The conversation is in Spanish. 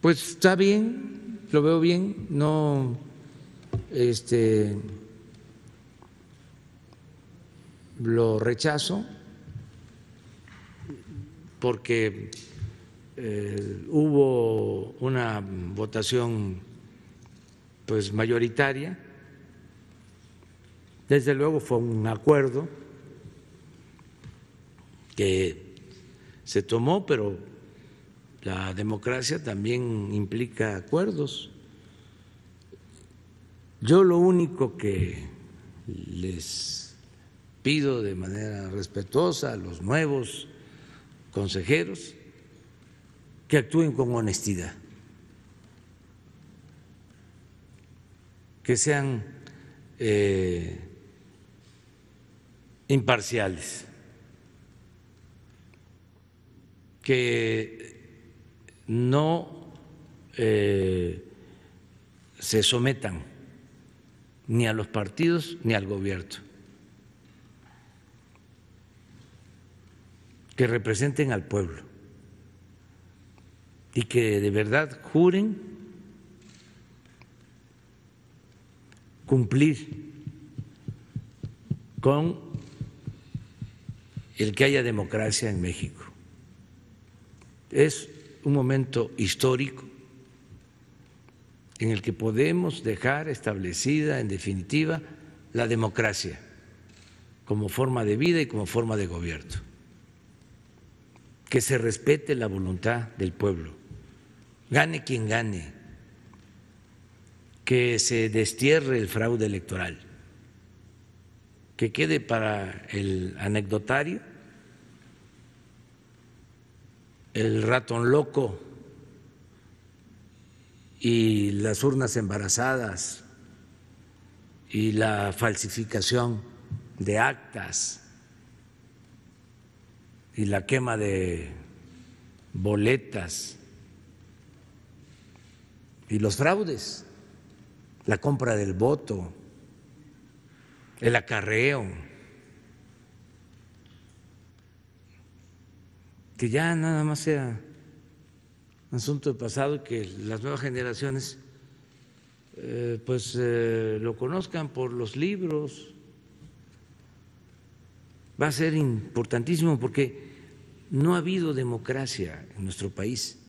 Pues está bien, lo veo bien, no este lo rechazo porque eh, hubo una votación pues mayoritaria desde luego fue un acuerdo que se tomó pero la democracia también implica acuerdos. Yo lo único que les pido de manera respetuosa a los nuevos consejeros que actúen con honestidad, que sean eh, imparciales, que no eh, se sometan ni a los partidos ni al gobierno, que representen al pueblo y que de verdad juren cumplir con el que haya democracia en México. Es un momento histórico en el que podemos dejar establecida en definitiva la democracia como forma de vida y como forma de gobierno, que se respete la voluntad del pueblo, gane quien gane, que se destierre el fraude electoral, que quede para el anecdotario el ratón loco y las urnas embarazadas y la falsificación de actas y la quema de boletas y los fraudes, la compra del voto, el acarreo. que ya nada más sea asunto del pasado y que las nuevas generaciones eh, pues eh, lo conozcan por los libros. Va a ser importantísimo porque no ha habido democracia en nuestro país.